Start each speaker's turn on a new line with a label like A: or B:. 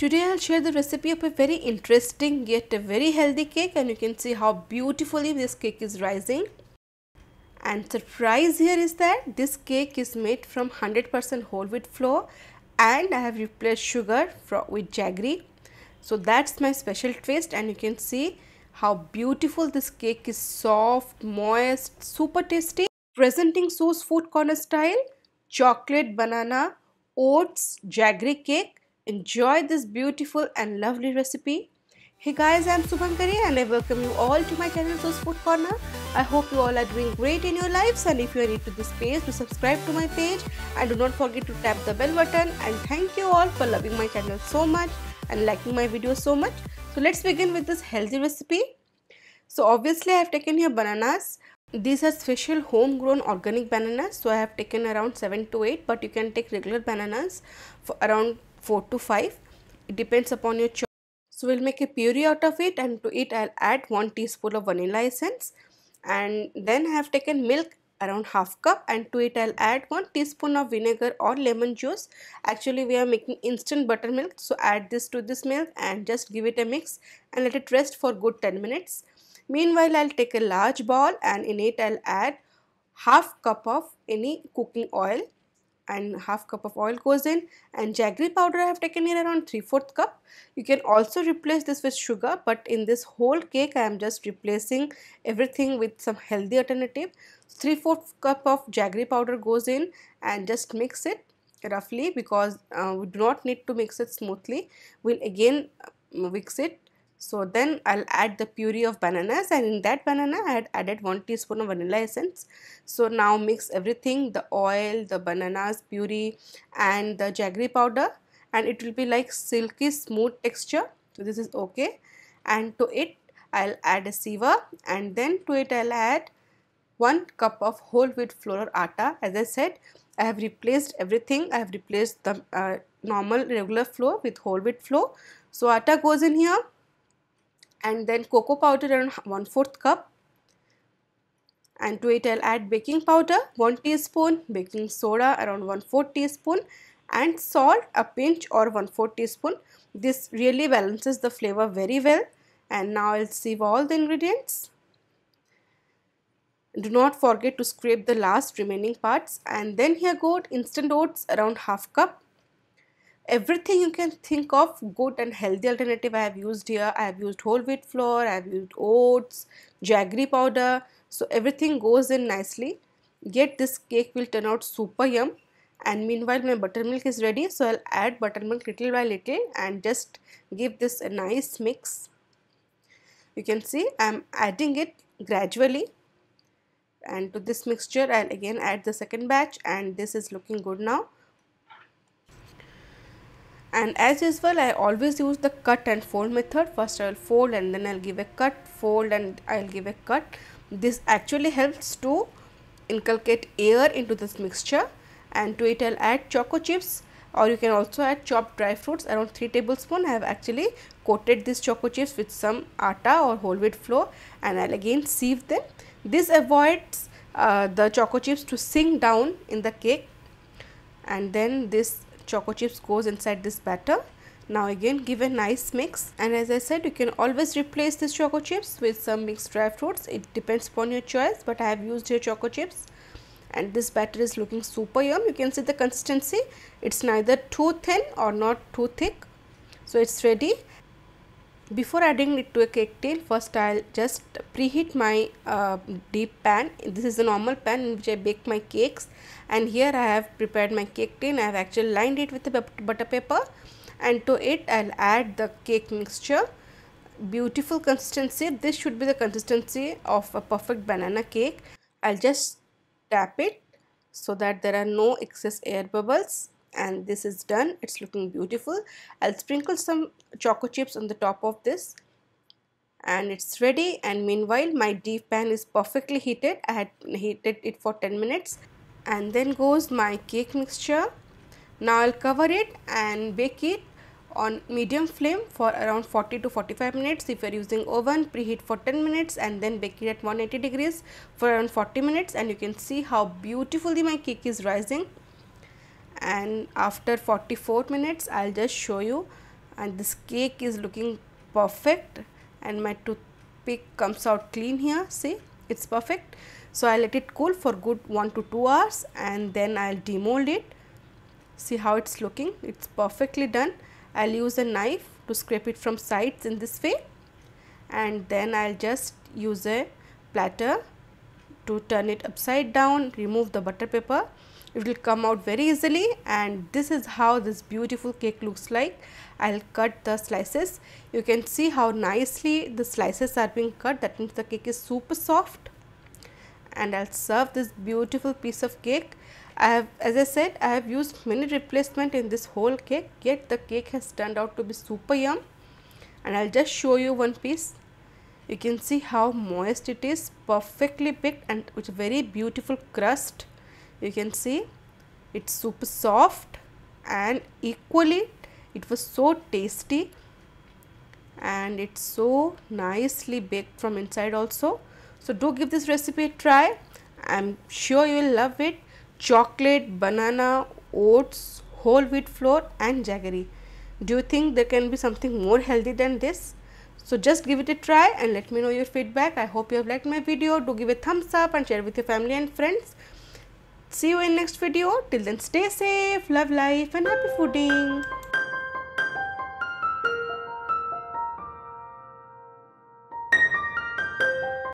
A: Today I'll share the recipe of a very interesting yet a very healthy cake and you can see how beautifully this cake is rising. And surprise here is that this cake is made from 100% whole wheat flour and I have replaced sugar with jaggery. So that's my special twist and you can see how beautiful this cake is soft, moist, super tasty. Presenting Source Food Corner style, chocolate, banana, oats, jaggery cake enjoyed this beautiful and lovely recipe. Hey guys, I'm Subhankari and I welcome you all to my channel Source Food Corner. I hope you all are doing great in your lives and if you are new to this page, do subscribe to my page and do not forget to tap the bell button and thank you all for loving my channel so much and liking my video so much. So let's begin with this healthy recipe. So obviously I have taken here bananas. These are special homegrown organic bananas. So I have taken around 7 to 8 but you can take regular bananas for around 4 to 5. It depends upon your choice. So we'll make a puree out of it and to it I'll add 1 teaspoon of vanilla essence and then I have taken milk around half cup and to it I'll add 1 teaspoon of vinegar or lemon juice. Actually we are making instant buttermilk so add this to this milk and just give it a mix and let it rest for good 10 minutes. Meanwhile I'll take a large bowl and in it I'll add half cup of any cooking oil and half cup of oil goes in and jaggery powder I have taken here around 3 4th cup. You can also replace this with sugar but in this whole cake I am just replacing everything with some healthy alternative. 3 4th cup of jaggery powder goes in and just mix it roughly because uh, we do not need to mix it smoothly. We'll again uh, mix it so then I'll add the puree of bananas and in that banana I had added 1 teaspoon of vanilla essence. So now mix everything the oil, the bananas puree and the jaggery powder and it will be like silky smooth texture. So this is okay and to it I'll add a sieve and then to it I'll add 1 cup of whole wheat flour atta as I said I have replaced everything I have replaced the uh, normal regular flour with whole wheat flour. So atta goes in here and then cocoa powder around 1 fourth cup and to it I'll add baking powder 1 teaspoon, baking soda around 1 4 teaspoon and salt a pinch or 1 4 teaspoon. This really balances the flavor very well and now I'll sieve all the ingredients. Do not forget to scrape the last remaining parts and then here go instant oats around half cup everything you can think of good and healthy alternative i have used here i have used whole wheat flour i have used oats jaggery powder so everything goes in nicely yet this cake will turn out super yum and meanwhile my buttermilk is ready so i'll add buttermilk little by little and just give this a nice mix you can see i'm adding it gradually and to this mixture I'll again add the second batch and this is looking good now and as usual I always use the cut and fold method first I will fold and then I'll give a cut fold and I'll give a cut this actually helps to inculcate air into this mixture and to it I'll add choco chips or you can also add chopped dry fruits around 3 tablespoon. I have actually coated these choco chips with some atta or whole wheat flour and I'll again sieve them. This avoids uh, the choco chips to sink down in the cake and then this choco chips goes inside this batter now again give a nice mix and as I said you can always replace this choco chips with some mixed dry fruits. It depends upon your choice but I have used here choco chips and this batter is looking super yum. You can see the consistency. It's neither too thin or not too thick. So it's ready before adding it to a cake tin, first I'll just preheat my uh, deep pan this is a normal pan in which I bake my cakes and here I have prepared my cake tin I have actually lined it with a butter paper and to it I'll add the cake mixture beautiful consistency this should be the consistency of a perfect banana cake I'll just tap it so that there are no excess air bubbles and this is done it's looking beautiful I'll sprinkle some choco chips on the top of this and it's ready and meanwhile my deep pan is perfectly heated I had heated it for 10 minutes and then goes my cake mixture now I'll cover it and bake it on medium flame for around 40 to 45 minutes if you are using oven preheat for 10 minutes and then bake it at 180 degrees for around 40 minutes and you can see how beautifully my cake is rising and after 44 minutes I'll just show you and this cake is looking perfect and my toothpick comes out clean here see it's perfect so I let it cool for good 1 to 2 hours and then I'll demold it see how it's looking it's perfectly done I'll use a knife to scrape it from sides in this way and then I'll just use a platter to turn it upside down remove the butter paper it will come out very easily and this is how this beautiful cake looks like I'll cut the slices you can see how nicely the slices are being cut that means the cake is super soft and I'll serve this beautiful piece of cake I have as I said I have used many replacement in this whole cake yet the cake has turned out to be super yum and I'll just show you one piece you can see how moist it is perfectly picked and with very beautiful crust you can see it's super soft and equally it was so tasty and it's so nicely baked from inside also so do give this recipe a try i'm sure you will love it chocolate banana oats whole wheat flour and jaggery do you think there can be something more healthy than this so just give it a try and let me know your feedback i hope you have liked my video do give a thumbs up and share with your family and friends See you in next video. Till then stay safe, love life and happy fooding.